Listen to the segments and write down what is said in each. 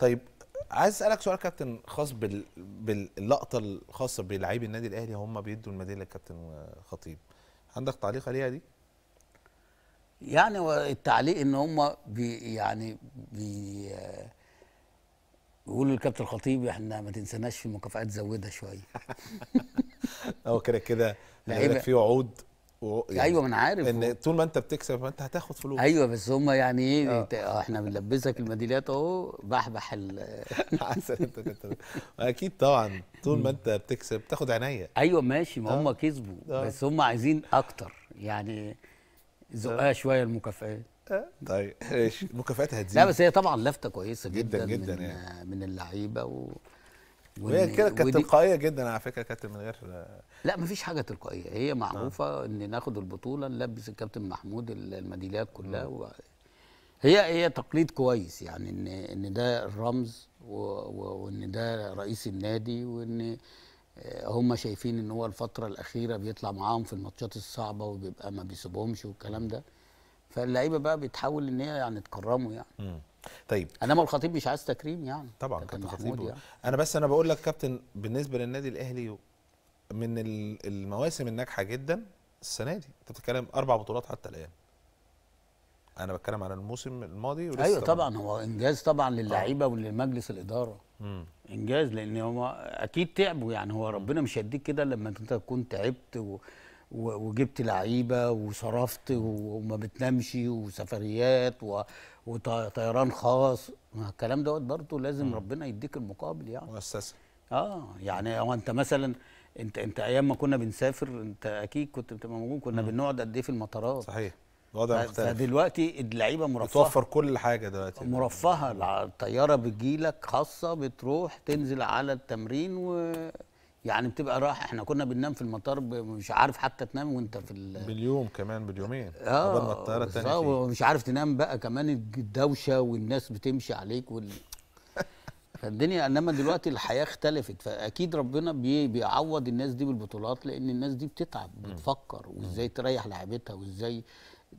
طيب عايز اسالك سؤال كابتن خاص بال... باللقطه الخاصه بلاعيبي النادي الاهلي هم بيدوا الميداليه للكابتن خطيب عندك تعليق عليها دي يعني التعليق ان هم بي يعني بي بيقولوا للكابتن الخطيب احنا ما تنسناش في مكافآت زودها شويه هو كده كده في وعود يعني ايوه ما انا عارف ان طول ما انت بتكسب ما انت هتاخد فلوس ايوه بس هم يعني ايه آه. آه، احنا بنلبسك الميداليات اهو بحبح ال عسل انت كنت اكيد طبعا طول ما انت بتكسب تاخد عناية ايوه ماشي ما هم آه. كسبوا بس هم عايزين اكتر يعني زقها شويه المكافئات طيب ماشي المكافئات هتزيد لا بس هي طبعا لفته كويسه جدا جدا, جدا من, يعني. من اللعيبه و... وهي كده كانت تلقائيه جدا على فكره كابتن من غير لا مفيش حاجه تلقائيه هي آه. معروفه آه. ان ناخد البطوله نلبس الكابتن محمود الميداليات كلها و... هي هي تقليد كويس يعني ان ان ده الرمز و... و... وان ده رئيس النادي وان آه، هم شايفين ان هو الفتره الاخيره بيطلع معاهم في الماتشات الصعبه وبيبقى ما بيسيبهمش والكلام ده فاللعيبه بقى بتحاول ان هي يعني تكرمه يعني مم. طيب انما الخطيب مش عايز تكريم يعني طبعا كابتن الخطيب يعني. انا بس انا بقول لك كابتن بالنسبه للنادي الاهلي من المواسم الناجحه جدا السنه دي انت بتتكلم اربع بطولات حتى الان انا بتكلم على الموسم الماضي ولسه ايوه طبعا هو انجاز طبعا للعيبه آه. ولمجلس الاداره مم. انجاز لان هو اكيد تعبوا يعني هو ربنا مش هيديك كده لما انت تكون تعبت و... وجبت لعيبه وصرفت وما بتنامش وسفريات وطيران خاص ما الكلام دوت برضه لازم م. ربنا يديك المقابل يعني مؤسسه اه يعني هو انت مثلا انت انت ايام ما كنا بنسافر انت اكيد كنت بتبقى موجود كنا بنقعد قد ايه في المطارات صحيح الوضع مختلف فدلوقتي اللعيبه مرفهه بتوفر كل حاجه دلوقتي مرفهه الطياره بتجيلك خاصه بتروح تنزل على التمرين و يعني بتبقى راح احنا كنا بننام في المطار مش عارف حتى تنام وانت في ال... باليوم كمان باليومين اه قبل ما الطياره الثانيه ومش عارف تنام بقى كمان الدوشه والناس بتمشي عليك وال فالدنيا انما دلوقتي الحياه اختلفت فاكيد ربنا بي بيعوض الناس دي بالبطولات لان الناس دي بتتعب بتفكر وازاي تريح لعيبتها وازاي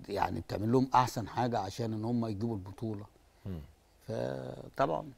يعني بتعمل لهم احسن حاجه عشان ان هم يجيبوا البطوله فطبعا